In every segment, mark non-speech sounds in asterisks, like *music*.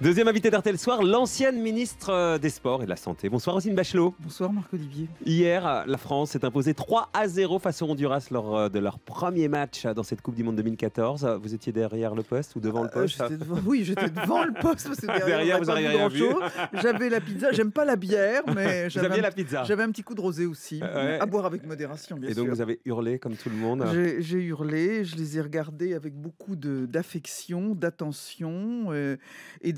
Deuxième invité le Soir, l'ancienne ministre euh, des Sports et de la Santé. Bonsoir Rosine Bachelot. Bonsoir Marc-Olivier. Hier, la France s'est imposée 3 à 0 face au Honduras lors euh, de leur premier match euh, dans cette Coupe du Monde 2014. Vous étiez derrière le poste ou devant le poste Oui, j'étais devant le poste parce que derrière, vous n'avez vu. *laughs* J'avais la pizza, j'aime pas la bière, mais j'avais la J'avais un petit coup de rosé aussi, à boire avec modération bien sûr. Et donc vous avez hurlé comme tout le monde J'ai hurlé, je les ai regardés avec beaucoup d'affection, d'attention et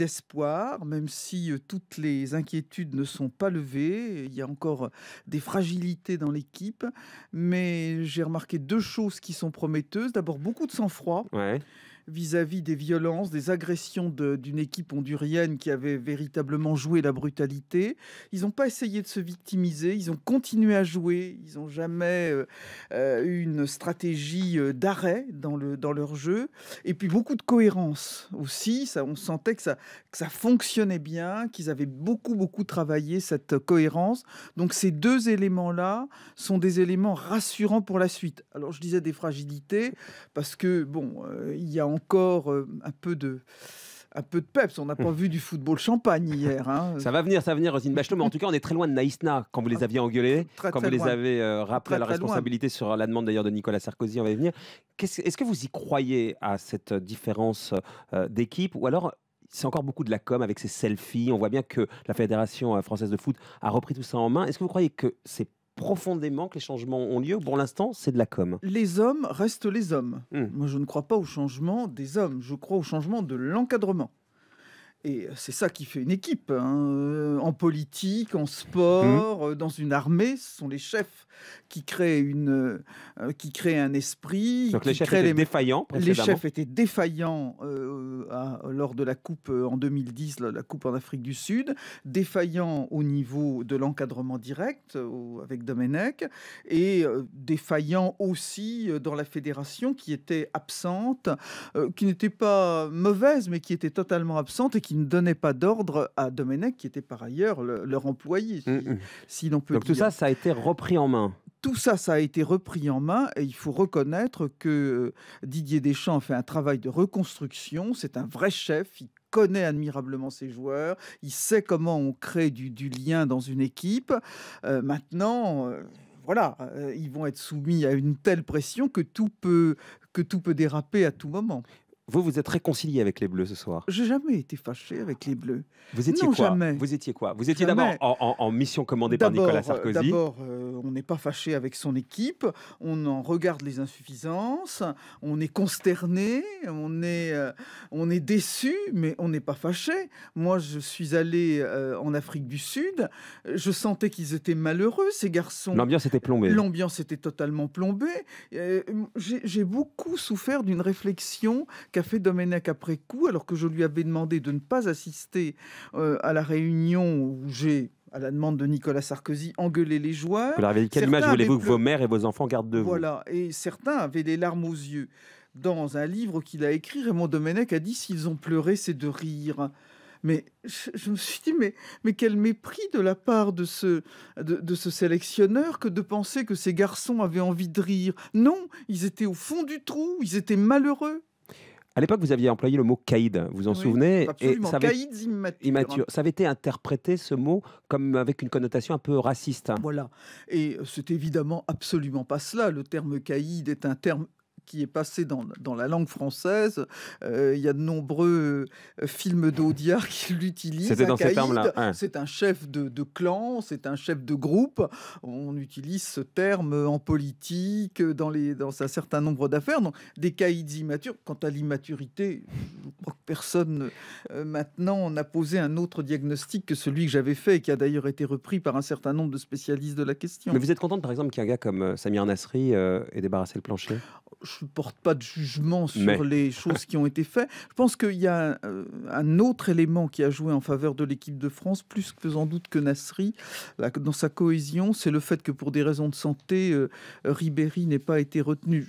même si euh, toutes les inquiétudes ne sont pas levées. Il y a encore euh, des fragilités dans l'équipe. Mais j'ai remarqué deux choses qui sont prometteuses. D'abord, beaucoup de sang-froid. Ouais vis-à-vis des violences, des agressions d'une équipe hondurienne qui avait véritablement joué la brutalité. Ils n'ont pas essayé de se victimiser, ils ont continué à jouer, ils n'ont jamais euh, euh, eu une stratégie euh, d'arrêt dans, le, dans leur jeu. Et puis beaucoup de cohérence aussi, ça, on sentait que ça, ça fonctionnait bien, qu'ils avaient beaucoup, beaucoup travaillé cette cohérence. Donc ces deux éléments-là sont des éléments rassurants pour la suite. Alors je disais des fragilités, parce que, bon, il y a encore euh, un peu de un peu de peps. On n'a pas hmm. vu du football champagne hier. Hein. *laughs* Ça va venir, ça va venir, Rosine Bachelot. Mais en tout cas, on est très loin de Naïsna quand vous les ah, aviez engueulés, quand vous les avez euh, rappelé à la responsabilité sur la demande d'ailleurs de Nicolas Sarkozy. On va y venir. Est-ce que vous y croyez à cette différence euh, d'équipe ou alors c'est encore beaucoup de la com avec ses selfies. On voit bien que la Fédération française de foot a repris tout ça en main. Est-ce que vous croyez que c'est profondément que les changements ont lieu Pour l'instant, c'est de la com. Les hommes restent les hommes. Hmm. Moi, je ne crois pas au changement des hommes, je crois au changement de l'encadrement. Et c'est ça qui fait une équipe, hein. euh, en politique, en sport, mhm. euh, dans une armée. Ce sont les chefs qui créent, une, euh, qui créent un esprit. les chefs étaient les... défaillants. Les chefs étaient défaillants lors de la coupe en 2010, la, coupe en Afrique du Sud, défaillants au niveau de l'encadrement direct avec Domenech, et défaillants aussi dans la fédération qui était absente, qui n'était pas mauvaise, mais qui était totalement absente et qui qui ne donnait pas d'ordre à Domenech, qui était par ailleurs leur employé. Mm, mm. Si, l'on peut Donc tout ça, ça a été repris en main tout ça, ça a été repris en main et il faut reconnaître que euh, Didier Deschamps fait un travail de reconstruction. C'est un vrai chef. Il connaît admirablement ses joueurs. Il sait comment on crée du, lien dans une équipe. Euh, maintenant. Euh, voilà, ils vont être soumis à une telle pression que tout peut, que tout peut déraper à tout moment. Vous vous êtes réconcilié avec les Bleus ce soir J'ai jamais été fâché avec les Bleus. Vous étiez quoi Vous étiez quoi Vous étiez d'abord en, mission commandée par Nicolas Sarkozy. Euh, d'abord, euh, on n'est pas fâché avec son équipe. On en regarde les insuffisances. On est consterné. On est, euh, on est déçu, mais on n'est pas fâché. Moi, je suis allé en Afrique du Sud. Je sentais qu'ils étaient malheureux, ces garçons. L'ambiance était plombée. L'ambiance était totalement plombée. J'ai beaucoup souffert d'une réflexion qu'a fait Domenech après coup, alors que je lui avais demandé de ne pas assister euh, à la réunion où j'ai à la demande de Nicolas Sarkozy, engueulé les joueurs. Vous quelle image voulez-vous que vos mères et vos enfants gardent de vous Voilà, et certains avaient les larmes aux yeux. Dans un livre qu'il a écrit, Raymond Domenech a dit S'ils ont pleuré, c'est de rire. Mais je, me suis dit, mais, quel mépris de la part de ce, de, ce sélectionneur que de penser que ces garçons avaient envie de rire. Non, ils étaient au fond du trou, ils étaient malheureux. À l'époque, vous aviez employé le mot caïd, vous en souvenez Absolument, et ça avait... immature. Ça avait été interprété, ce mot, comme avec une connotation un peu raciste. Voilà, et c'est évidemment absolument pas cela. Le terme caïd est un terme qui est passé dans, dans la langue française. Euh, il y a de nombreux euh, films d'Audiard qui *laughs* l'utilisent. dans là hein. C'est un chef de, de clan, c'est un chef de groupe. On utilise ce terme en politique, dans, les, dans un certain nombre d'affaires. Donc, des caïds immatures. Quant à l'immaturité, personne euh, maintenant n'a posé un autre diagnostic que celui que j'avais fait et qui a d'ailleurs été repris par un certain nombre de spécialistes de la question. Mais vous êtes contente, par exemple, qu'un gars comme Samir Nasri ait débarrassé le plancher je ne porte pas de jugement sur les *laughs* choses qui ont été faites. Je pense qu'il y a euh, un autre élément qui a joué en faveur de l'équipe de France, plus que sans doute que Nasri, dans sa cohésion, c'est le fait que pour des raisons de santé, euh, Ribéry n'ait pas été retenu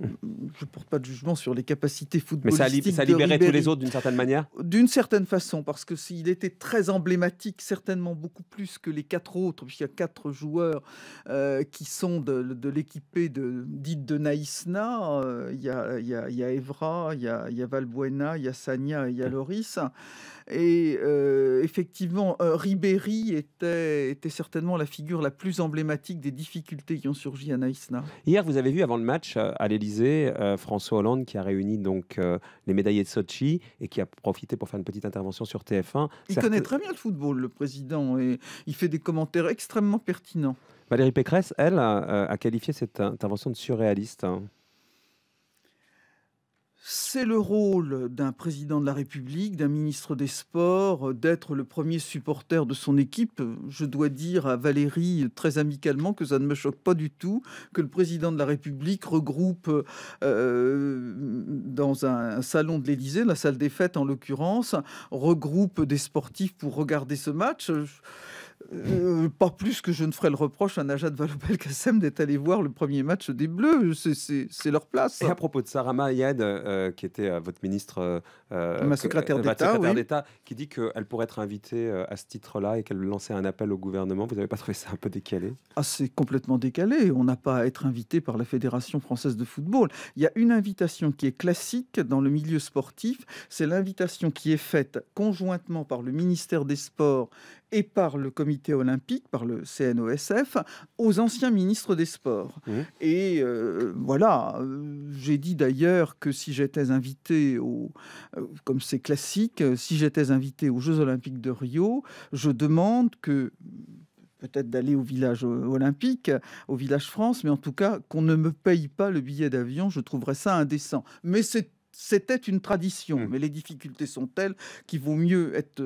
je porte pas de jugement sur les capacités footballistiques. Mais ça, libérait tous les autres d'une certaine manière D'une certaine façon, parce que s'il était très emblématique, certainement beaucoup plus que les quatre autres, puisqu'il y a quatre joueurs euh, qui sont de, de l'équipée e de, dite de Naïsna. Euh, il y, a, Evra, il y a, Valbuena, il y a Sania, il y a Loris. Et euh, effectivement, Ribéry était, était certainement la figure la plus emblématique des difficultés qui ont surgi à Naïsna. Hier, vous avez vu avant le match à euh, François Hollande qui a réuni donc euh, les médaillés de Sochi et qui a profité pour faire une petite intervention sur TF1. Il connaît très bien le football, le président, et il fait des commentaires extrêmement pertinents. Valérie Pécresse, elle, euh, a, qualifié cette intervention de surréaliste. Hein. C'est le rôle d'un président de la République, d'un ministre des Sports, euh, d'être le premier supporter de son équipe. Je dois dire à Valérie très amicalement que ça ne me choque pas du tout que le président de la République regroupe euh, dans un salon de l'Élysée, la salle des fêtes en l'occurrence, regroupe des sportifs pour regarder ce match. Euh, pas plus que je ne ferai le reproche à Najat Vallaud-Belkacem d'être allé voir le premier match des Bleus. C'est leur place. Et à propos de Sarah Rama euh, qui était euh, votre ministre, ma secrétaire d'État, qui dit qu'elle pourrait être invitée à ce titre-là et qu'elle lançait un appel au gouvernement, vous n'avez pas trouvé ça un peu décalé ah, c'est complètement décalé. On n'a pas à être invité par la Fédération française de football. Il y a une invitation qui est classique dans le milieu sportif. C'est l'invitation qui est faite conjointement par le ministère des Sports et par le comité olympique, par le CNOSF, aux anciens ministres des Sports. Mmh. Et euh, voilà, euh, j'ai dit d'ailleurs que si j'étais invité, au, euh, comme c'est classique, si j'étais invité aux Jeux olympiques de Rio, je demande que peut-être d'aller au village olympique, au village France, mais en tout cas qu'on ne me paye pas le billet d'avion, je trouverais ça indécent. Mais c'était une tradition, mmh. mais les difficultés sont telles qu'il vaut mieux être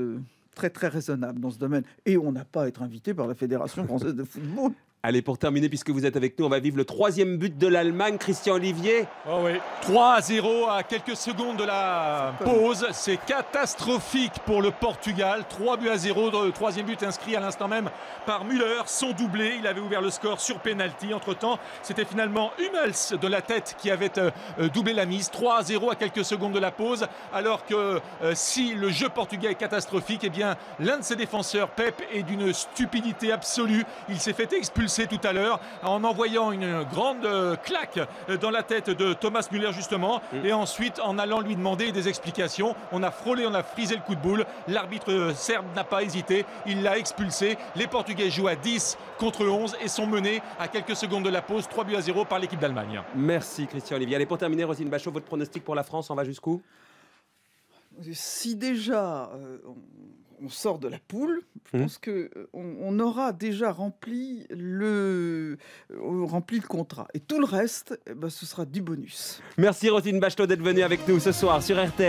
très très raisonnable dans ce domaine. Et on n'a pas à être invité par la Fédération française de football Allez, pour terminer, puisque vous êtes avec nous, on va vivre le troisième but de l'Allemagne, Christian Olivier. Oh oui. 3 à 0 à quelques secondes de la pause. C'est catastrophique pour le Portugal. 3 buts à 0. Le troisième but inscrit à l'instant même par Müller, son doublé. Il avait ouvert le score sur pénalty. Entre-temps, c'était finalement Hummels de la tête qui avait euh, euh, doublé la mise. 3 à 0 à quelques secondes de la pause. Alors que euh, si le jeu portugais est catastrophique, eh bien l'un de ses défenseurs, Pep, est d'une stupidité absolue. Il s'est fait expulser tout à l'heure en envoyant une grande euh, claque dans la tête de Thomas Müller justement mm. et ensuite en allant lui demander des explications. On a frôlé, on a frisé le coup de boule. L'arbitre euh, serbe n'a pas hésité, il l'a expulsé. Les Portugais jouent à 10 contre 11 et sont menés à quelques secondes de la pause 3 buts à 0 par l'équipe d'Allemagne. Merci Christian Olivier. Allez pour terminer Rosine Bachot, votre pronostic pour la France, on va jusqu'où Si déjà euh, on sort de la poule, je mmh. pense que euh, on, aura déjà rempli le euh, rempli le contrat. Et tout le reste, eh ben, ce sera du bonus. Merci Rosine Bachelot d'être venue avec nous ce soir sur RTL.